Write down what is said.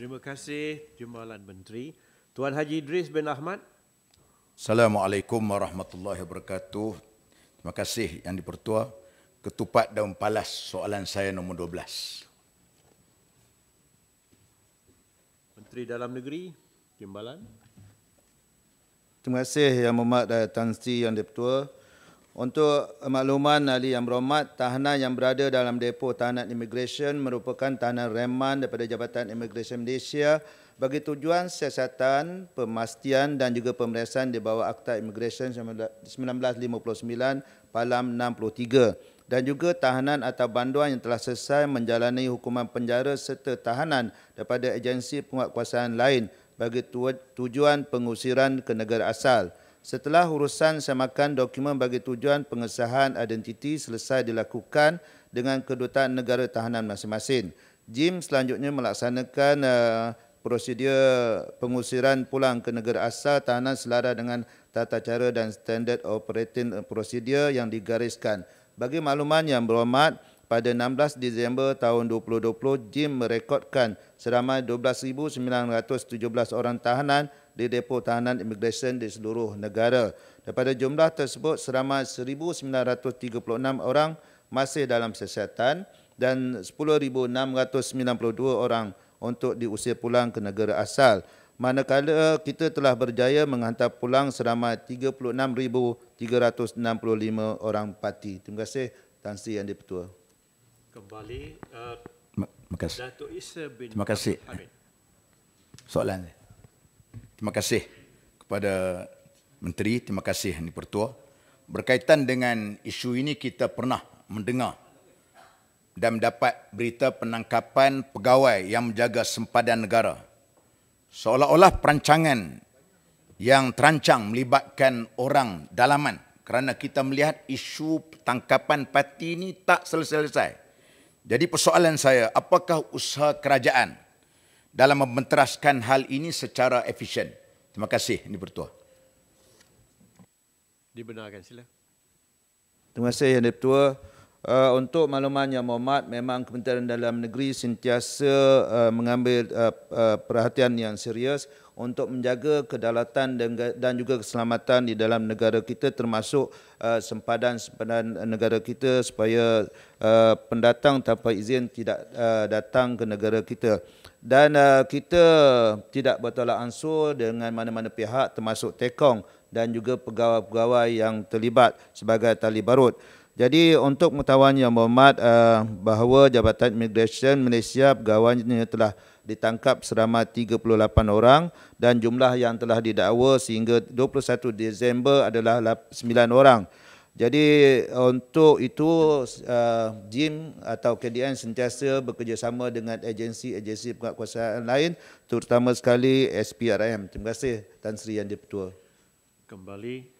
Terima kasih Jemaah Menteri. Tuan Haji Idris bin Ahmad. Assalamualaikum warahmatullahi wabarakatuh. Terima kasih yang dipertua. Ketupat daun palas soalan saya nombor 12. Menteri Dalam Negeri, Timbalan. Terima kasih Yang Mohd Tan Sri Yang Dipertua. Untuk makluman Ali yang berhormat, tahanan yang berada dalam depo tahanan immigration merupakan tahanan reman daripada Jabatan Immigration Malaysia bagi tujuan siasatan, pemastian dan juga pemeriksaan di bawah Akta Immigration 1959 Palam 63 dan juga tahanan atau banduan yang telah selesai menjalani hukuman penjara serta tahanan daripada agensi penguatkuasaan lain bagi tujuan pengusiran ke negara asal. Setelah urusan semakan dokumen bagi tujuan pengesahan identiti selesai dilakukan dengan kedutaan negara tahanan masing-masing, JIM selanjutnya melaksanakan uh, prosedur pengusiran pulang ke negara asal tahanan selara dengan tata cara dan standard operating procedure yang digariskan. Bagi makluman yang berhormat, pada 16 Disember tahun 2020, JIM merekodkan seramai 12,917 orang tahanan di depo tahanan imigresen di seluruh negara. Daripada jumlah tersebut, seramai 1,936 orang masih dalam siasatan dan 10,692 orang untuk diusir pulang ke negara asal. Manakala kita telah berjaya menghantar pulang seramai 36,365 orang parti. Terima kasih Tansi Yang di kembali uh, terima kasih. Datuk Isa bin Terima kasih. Hamid. Soalan. Terima kasih kepada menteri, terima kasih Yang Pertua. Berkaitan dengan isu ini kita pernah mendengar dan mendapat berita penangkapan pegawai yang menjaga sempadan negara. Seolah-olah perancangan yang terancang melibatkan orang dalaman kerana kita melihat isu tangkapan parti ini tak selesai-selesai. Jadi persoalan saya, apakah usaha kerajaan dalam membenteraskan hal ini secara efisien? Terima kasih, Ini Pertua. Dibenarkan, sila. Terima kasih, Yang Pertua. Uh, untuk maklumannya Muhammad memang Kementerian Dalam Negeri sentiasa uh, mengambil uh, uh, perhatian yang serius untuk menjaga kedaulatan dan, dan juga keselamatan di dalam negara kita termasuk uh, sempadan-sempadan negara kita supaya uh, pendatang tanpa izin tidak uh, datang ke negara kita dan uh, kita tidak bertolak ansur dengan mana-mana pihak termasuk Tekong dan juga pegawai-pegawai yang terlibat sebagai tali barut. Jadi untuk pengetahuan yang berhormat eh, bahawa Jabatan Immigration Malaysia pegawainya telah ditangkap selama 38 orang dan jumlah yang telah didakwa sehingga 21 Disember adalah 9 orang. Jadi untuk itu eh, JIM atau KDN sentiasa bekerjasama dengan agensi-agensi penguatkuasaan lain terutama sekali SPRM. Terima kasih Tan Sri Yang di Kembali